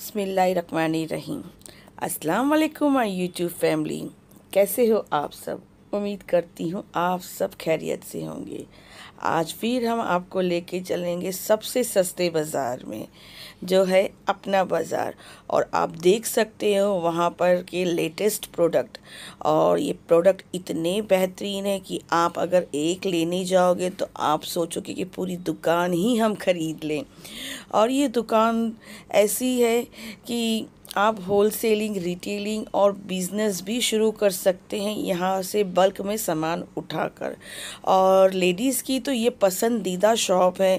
बसमीम अस्सलाम वालेकुम माई यूट्यूब फैमिली कैसे हो आप सब उम्मीद करती हूँ आप सब खैरियत से होंगे आज फिर हम आपको लेके चलेंगे सबसे सस्ते बाज़ार में जो है अपना बाज़ार और आप देख सकते हो वहाँ पर के लेटेस्ट प्रोडक्ट और ये प्रोडक्ट इतने बेहतरीन है कि आप अगर एक लेने जाओगे तो आप सोचोगे कि पूरी दुकान ही हम ख़रीद लें और ये दुकान ऐसी है कि आप होल सेलिंग रिटेलिंग और बिज़नेस भी शुरू कर सकते हैं यहाँ से बल्क में सामान उठाकर और लेडीज़ की तो ये पसंदीदा शॉप है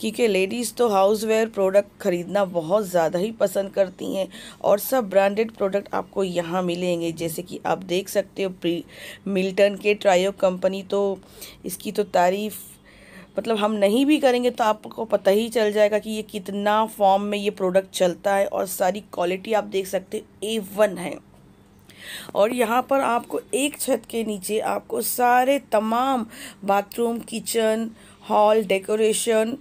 क्योंकि लेडीज़ तो हाउसवेयर प्रोडक्ट ख़रीदना बहुत ज़्यादा ही पसंद करती हैं और सब ब्रांडेड प्रोडक्ट आपको यहाँ मिलेंगे जैसे कि आप देख सकते हो मिल्टन के ट्रायो कंपनी तो इसकी तो तारीफ़ मतलब हम नहीं भी करेंगे तो आपको पता ही चल जाएगा कि ये कितना फॉर्म में ये प्रोडक्ट चलता है और सारी क्वालिटी आप देख सकते ए वन है और यहाँ पर आपको एक छत के नीचे आपको सारे तमाम bathroom kitchen hall decoration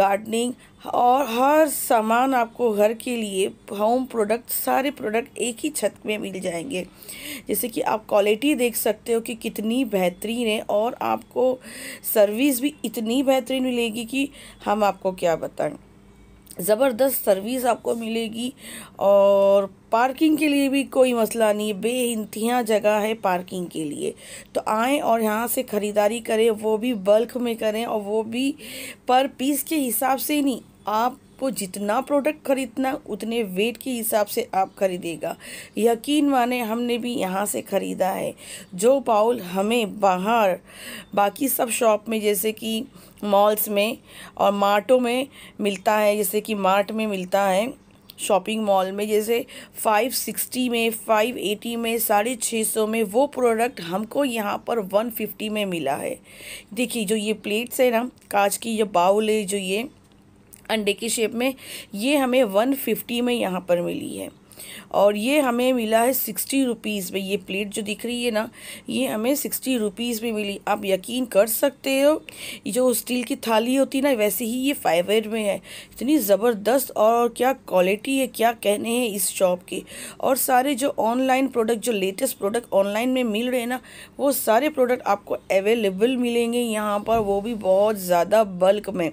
gardening और हर सामान आपको घर के लिए होम प्रोडक्ट सारे प्रोडक्ट एक ही छत में मिल जाएंगे जैसे कि आप क्वालिटी देख सकते हो कि कितनी बेहतरीन है और आपको सर्विस भी इतनी बेहतरीन मिलेगी कि हम आपको क्या बताएं ज़बरदस्त सर्विस आपको मिलेगी और पार्किंग के लिए भी कोई मसला नहीं बे इंतहा जगह है पार्किंग के लिए तो आएँ और यहाँ से ख़रीदारी करें वो भी बल्क में करें और वो भी पर पीस के हिसाब से नहीं आप आपको जितना प्रोडक्ट ख़रीदना उतने वेट के हिसाब से आप खरीदेगा यकीन माने हमने भी यहाँ से ख़रीदा है जो पाउल हमें बाहर बाकी सब शॉप में जैसे कि मॉल्स में और मार्टों में मिलता है जैसे कि मार्ट में मिलता है शॉपिंग मॉल में जैसे 560 में 580 में साढ़े छः सौ में वो प्रोडक्ट हमको यहाँ पर 150 में मिला है देखिए जो ये प्लेट्स है ना कांच की जो बाउल है जो ये अंडे की शेप में ये हमें 150 में यहाँ पर मिली है और ये हमें मिला है सिक्सटी रुपीज़ में ये प्लेट जो दिख रही है ना ये हमें सिक्सटी रुपीज़ में मिली आप यकीन कर सकते हो जो स्टील की थाली होती है ना वैसे ही ये फाइवर में है इतनी ज़बरदस्त और क्या क्वालिटी है क्या कहने हैं इस शॉप के और सारे जो ऑनलाइन प्रोडक्ट जो लेटेस्ट प्रोडक्ट ऑनलाइन में मिल रहे हैं ना वो सारे प्रोडक्ट आपको अवेलेबल मिलेंगे यहाँ पर वो भी बहुत ज़्यादा बल्क में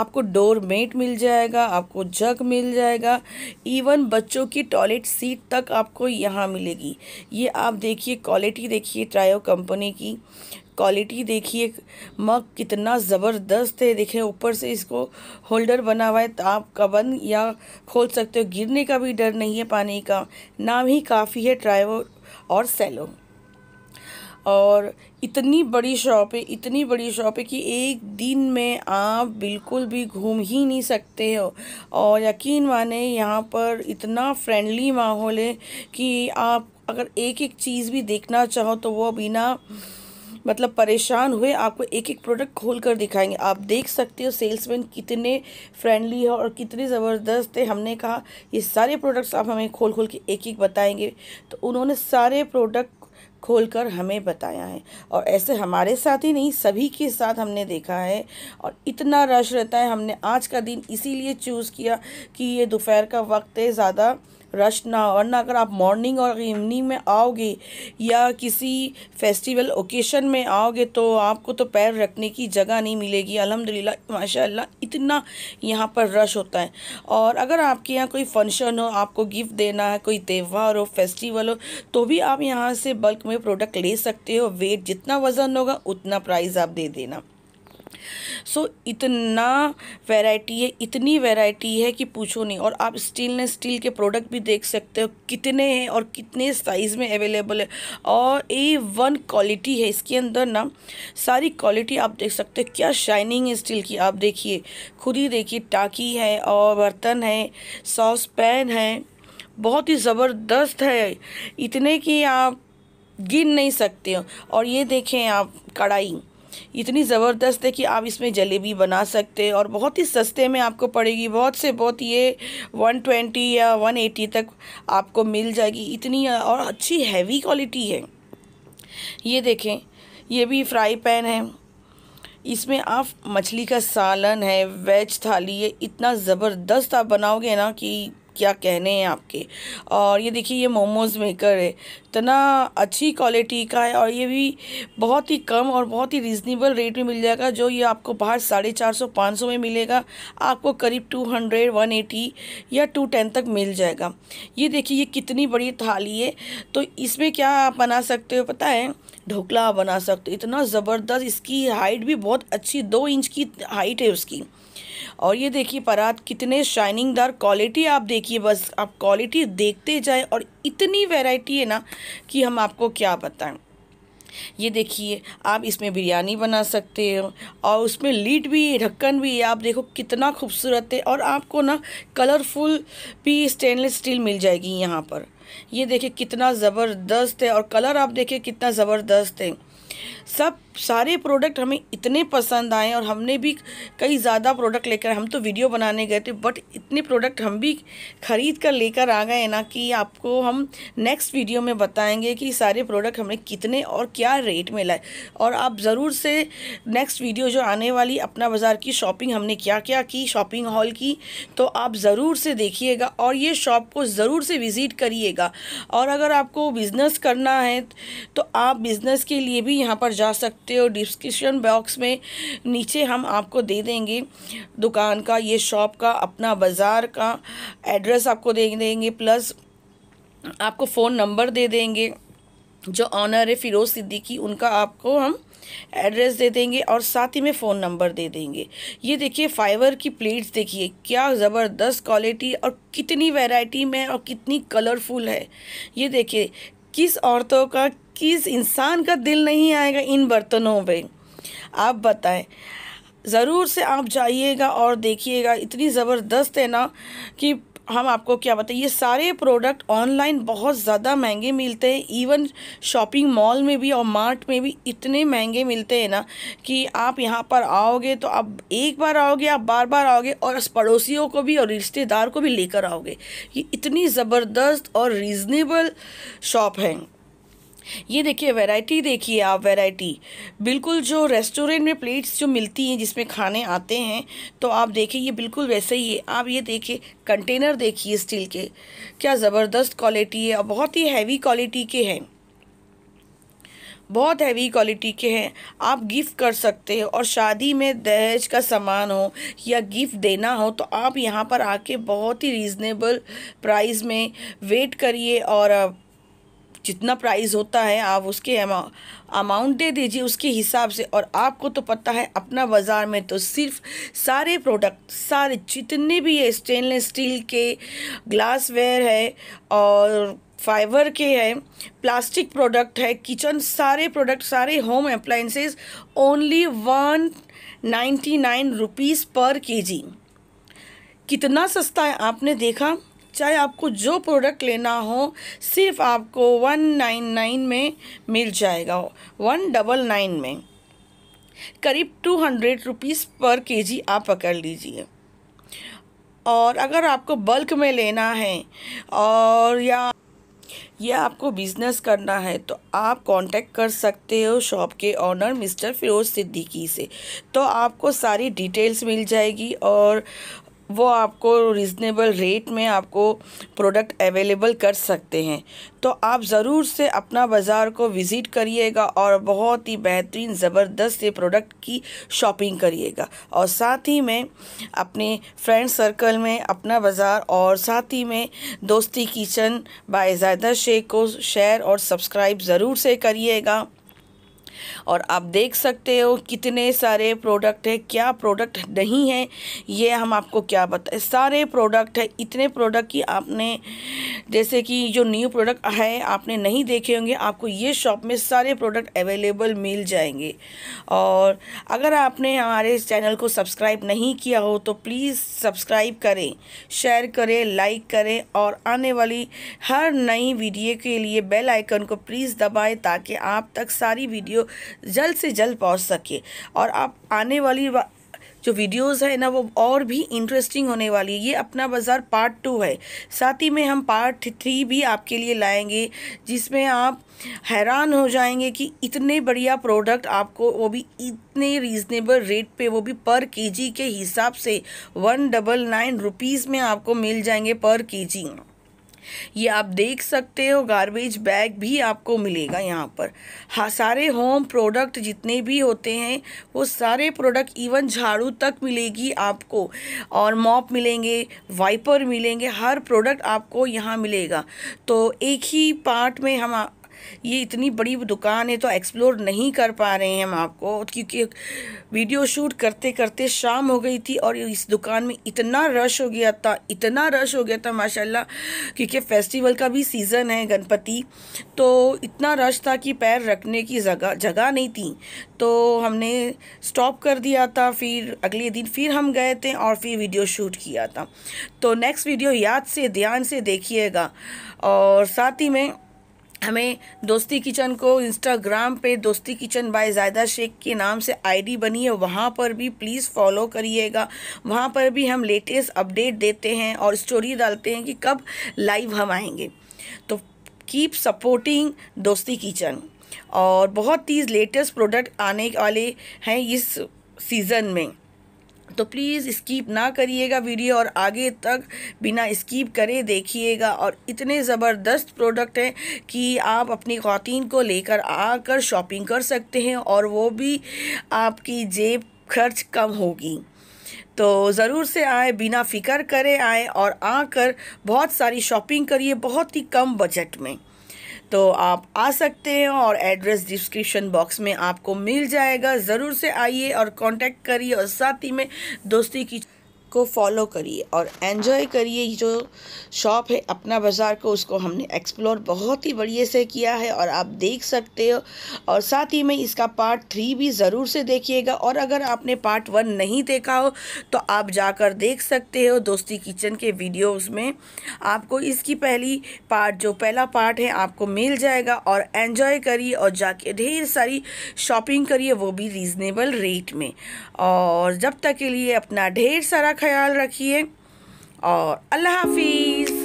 आपको डोर मेट मिल जाएगा आपको जग मिल जाएगा इवन बच्चों की टॉयलेट सीट तक आपको यहाँ मिलेगी ये आप देखिए क्वालिटी देखिए ट्रायो कंपनी की क्वालिटी देखिए मग कितना ज़बरदस्त है देखिए ऊपर से इसको होल्डर बना हुआ है तो आप कबन या खोल सकते हो गिरने का भी डर नहीं है पानी का नाम ही काफ़ी है ट्रायो और सेलो और इतनी बड़ी शॉप है इतनी बड़ी शॉप है कि एक दिन में आप बिल्कुल भी घूम ही नहीं सकते हो और यकीन माने यहाँ पर इतना फ्रेंडली माहौल है कि आप अगर एक एक चीज़ भी देखना चाहो तो वो बिना मतलब परेशान हुए आपको एक एक प्रोडक्ट खोल कर दिखाएंगे आप देख सकते हो सेल्समैन कितने फ्रेंडली है और कितने ज़बरदस्त है हमने कहा ये सारे प्रोडक्ट्स आप हमें खोल खोल के एक एक बताएंगे तो उन्होंने सारे प्रोडक्ट खोलकर हमें बताया है और ऐसे हमारे साथ ही नहीं सभी के साथ हमने देखा है और इतना रश रहता है हमने आज का दिन इसीलिए चूज़ किया कि ये दोपहर का वक्त है ज़्यादा रश ना हो वरना अगर आप मॉर्निंग और इवनिंग में आओगे या किसी फेस्टिवल ओकेशन में आओगे तो आपको तो पैर रखने की जगह नहीं मिलेगी अलहमदिल्ला माशा इतना यहाँ पर रश होता है और अगर आपके यहाँ कोई फंक्शन हो आपको गिफ्ट देना है कोई त्यौहार हो फेस्टिवल हो तो भी आप यहाँ से बल्क में प्रोडक्ट ले सकते हो वेट जितना वज़न होगा उतना प्राइस आप दे देना सो इतना वैरायटी है इतनी वैरायटी है कि पूछो नहीं और आप स्टेनलेस स्टील के प्रोडक्ट भी देख सकते हो कितने हैं और कितने साइज़ में अवेलेबल है और ए वन क्वालिटी है इसके अंदर ना सारी क्वालिटी आप देख सकते हो क्या शाइनिंग है स्टील की आप देखिए खुद ही देखिए टाकी है और बर्तन है सॉस पैन है बहुत ही ज़बरदस्त है इतने कि आप गिन नहीं सकते हो और ये देखें आप कढ़ाई इतनी ज़बरदस्त है कि आप इसमें जलेबी बना सकते हैं और बहुत ही सस्ते में आपको पड़ेगी बहुत से बहुत ये 120 या 180 तक आपको मिल जाएगी इतनी और अच्छी हैवी क्वालिटी है ये देखें ये भी फ्राई पैन है इसमें आप मछली का सालन है वेज थाली है इतना ज़बरदस्त आप बनाओगे ना कि क्या कहने हैं आपके और ये देखिए ये मोमोज़ मेकर है इतना अच्छी क्वालिटी का है और ये भी बहुत ही कम और बहुत ही रिजनेबल रेट में मिल जाएगा जो ये आपको बाहर साढ़े चार सौ पाँच सौ में मिलेगा आपको करीब टू हंड्रेड वन एटी या टू टेन तक मिल जाएगा ये देखिए ये कितनी बड़ी थाली है तो इसमें क्या आप बना सकते हो पता है ढोकला बना सकते हो इतना ज़बरदस्त इसकी हाइट भी बहुत अच्छी दो इंच की हाइट है उसकी और ये देखिए परात कितने शाइनिंग दार क्वालिटी आप देखिए बस आप क्वालिटी देखते जाए और इतनी वेराइटी है ना कि हम आपको क्या बताएँ ये देखिए आप इसमें बिरयानी बना सकते हो और उसमें लीड भी ढक्कन भी है आप देखो कितना खूबसूरत है और आपको ना कलरफुल भी स्टेनलेस स्टील मिल जाएगी यहाँ पर ये देखिए कितना ज़बरदस्त है और कलर आप देखिए कितना ज़बरदस्त है सब सारे प्रोडक्ट हमें इतने पसंद आए और हमने भी कई ज़्यादा प्रोडक्ट लेकर हम तो वीडियो बनाने गए थे बट इतने प्रोडक्ट हम भी ख़रीद कर लेकर आ गए ना कि आपको हम नेक्स्ट वीडियो में बताएंगे कि सारे प्रोडक्ट हमने कितने और क्या रेट में लाए और आप ज़रूर से नेक्स्ट वीडियो जो आने वाली अपना बाज़ार की शॉपिंग हमने क्या क्या की शॉपिंग हॉल की तो आप ज़रूर से देखिएगा और ये शॉप को ज़रूर से विज़िट करिएगा और अगर आपको बिज़नेस करना है तो आप बिज़नेस के लिए भी यहाँ यहाँ पर जा सकते हो डिस्क्रिप्शन बॉक्स में नीचे हम आपको दे देंगे दुकान का ये शॉप का अपना बाज़ार का एड्रेस आपको दे देंगे प्लस आपको फ़ोन नंबर दे देंगे जो ऑनर है फ़िरोज़ सिद्दीकी उनका आपको हम एड्रेस दे देंगे और साथ ही में फ़ोन नंबर दे देंगे ये देखिए फाइवर की प्लेट्स देखिए क्या ज़बरदस्त क्वालिटी और कितनी वैरायटी में और कितनी कलरफुल है ये देखिए किस औरतों का किस इंसान का दिल नहीं आएगा इन बर्तनों पे आप बताएं ज़रूर से आप जाइएगा और देखिएगा इतनी ज़बरदस्त है ना कि हम आपको क्या बताएं ये सारे प्रोडक्ट ऑनलाइन बहुत ज़्यादा महंगे मिलते हैं इवन शॉपिंग मॉल में भी और मार्ट में भी इतने महंगे मिलते हैं ना कि आप यहाँ पर आओगे तो आप एक बार आओगे आप बार बार आओगे और पड़ोसियों को भी और रिश्तेदार को भी लेकर आओगे ये इतनी ज़बरदस्त और रीज़नेबल शॉप है ये देखिए वैरायटी देखिए आप वैरायटी बिल्कुल जो रेस्टोरेंट में प्लेट्स जो मिलती हैं जिसमें खाने आते हैं तो आप देखिए ये बिल्कुल वैसे ही है आप ये देखिए कंटेनर देखिए स्टील के क्या ज़बरदस्त क्वालिटी है और बहुत ही हैवी क्वालिटी के हैं बहुत हैवी क्वालिटी के हैं आप गिफ्ट कर सकते हो और शादी में दहेज का सामान हो या गिफ्ट देना हो तो आप यहाँ पर आके बहुत ही रीज़नेबल प्राइस में वेट करिए और जितना प्राइस होता है आप उसके अमाउंट दे दीजिए उसके हिसाब से और आपको तो पता है अपना बाज़ार में तो सिर्फ सारे प्रोडक्ट सारे जितने भी है स्टेनलेस स्टील के ग्लासवेयर है और फाइबर के है प्लास्टिक प्रोडक्ट है किचन सारे प्रोडक्ट सारे home appliances only one ninety nine rupees पर के जी कितना सस्ता है आपने देखा चाहे आपको जो प्रोडक्ट लेना हो सिर्फ आपको वन नाइन नाइन में मिल जाएगा वन डबल नाइन में करीब टू हंड्रेड रुपीज़ पर केजी आप पकड़ लीजिए और अगर आपको बल्क में लेना है और या यह आपको बिज़नेस करना है तो आप कांटेक्ट कर सकते हो शॉप के ऑनर मिस्टर फिरोज सिद्दीकी से तो आपको सारी डिटेल्स मिल जाएगी और वो आपको रिजनेबल रेट में आपको प्रोडक्ट अवेलेबल कर सकते हैं तो आप ज़रूर से अपना बाज़ार को विज़िट करिएगा और बहुत ही बेहतरीन ज़बरदस्त ये प्रोडक्ट की शॉपिंग करिएगा और साथ ही में अपने फ्रेंड सर्कल में अपना बाज़ार और साथ ही में दोस्ती किचन बाय जायदा शेख को शेयर और सब्सक्राइब ज़रूर से करिएगा और आप देख सकते हो कितने सारे प्रोडक्ट है क्या प्रोडक्ट नहीं है ये हम आपको क्या बताए सारे प्रोडक्ट है इतने प्रोडक्ट की आपने जैसे कि जो न्यू प्रोडक्ट है आपने नहीं देखे होंगे आपको ये शॉप में सारे प्रोडक्ट अवेलेबल मिल जाएंगे और अगर आपने हमारे चैनल को सब्सक्राइब नहीं किया हो तो प्लीज़ सब्सक्राइब करें शेयर करें लाइक करें और आने वाली हर नई वीडियो के लिए बेल आइकन को प्लीज़ दबाएँ ताकि आप तक सारी वीडियो वीडियो जल्द से जल्द पहुंच सके और आप आने वाली जो वीडियोस है ना वो और भी इंटरेस्टिंग होने वाली है ये अपना बाज़ार पार्ट टू है साथ ही में हम पार्ट थ्री भी आपके लिए लाएंगे जिसमें आप हैरान हो जाएंगे कि इतने बढ़िया प्रोडक्ट आपको वो भी इतने रीज़नेबल रेट पे वो भी पर केजी के हिसाब से वन डबल नाइन रुपीज़ में आपको मिल जाएंगे पर केजी ये आप देख सकते हो गार्बेज बैग भी आपको मिलेगा यहाँ पर हाँ सारे होम प्रोडक्ट जितने भी होते हैं वो सारे प्रोडक्ट इवन झाड़ू तक मिलेगी आपको और मॉप मिलेंगे वाइपर मिलेंगे हर प्रोडक्ट आपको यहाँ मिलेगा तो एक ही पार्ट में हम ये इतनी बड़ी दुकान है तो एक्सप्लोर नहीं कर पा रहे हैं हम आपको क्योंकि वीडियो शूट करते करते शाम हो गई थी और इस दुकान में इतना रश हो गया था इतना रश हो गया था माशाल्लाह क्योंकि फेस्टिवल का भी सीज़न है गणपति तो इतना रश था कि पैर रखने की जगह जगह नहीं थी तो हमने स्टॉप कर दिया था फिर अगले दिन फिर हम गए थे और फिर वीडियो शूट किया था तो नेक्स्ट वीडियो याद से ध्यान से देखिएगा और साथ ही में हमें दोस्ती किचन को इंस्टाग्राम पे दोस्ती किचन बाय जायदा शेख के नाम से आईडी बनी है वहाँ पर भी प्लीज़ फॉलो करिएगा वहाँ पर भी हम लेटेस्ट अपडेट देते हैं और स्टोरी डालते हैं कि कब लाइव हम आएंगे तो कीप सपोर्टिंग दोस्ती किचन और बहुत ही लेटेस्ट प्रोडक्ट आने वाले हैं इस सीज़न में तो प्लीज़ स्कीप ना करिएगा वीडियो और आगे तक बिना स्कीप करे देखिएगा और इतने ज़बरदस्त प्रोडक्ट हैं कि आप अपनी खातिन को लेकर आकर शॉपिंग कर सकते हैं और वो भी आपकी जेब खर्च कम होगी तो ज़रूर से आए बिना फ़िक्र करें आए और आकर बहुत सारी शॉपिंग करिए बहुत ही कम बजट में तो आप आ सकते हैं और एड्रेस डिस्क्रिप्शन बॉक्स में आपको मिल जाएगा ज़रूर से आइए और कांटेक्ट करिए और साथ ही में दोस्ती की को फॉलो करिए और एन्जॉय करिए जो शॉप है अपना बाज़ार को उसको हमने एक्सप्लोर बहुत ही बढ़िया से किया है और आप देख सकते हो और साथ ही में इसका पार्ट थ्री भी ज़रूर से देखिएगा और अगर आपने पार्ट वन नहीं देखा हो तो आप जाकर देख सकते हो दोस्ती किचन के वीडियोस में आपको इसकी पहली पार्ट जो पहला पार्ट है आपको मिल जाएगा और एन्जॉय करिए और जाके ढेर सारी शॉपिंग करिए वो भी रीज़नेबल रेट में और जब तक के लिए अपना ढेर सारा ख्याल रखिए और अल्लाह हाफिज़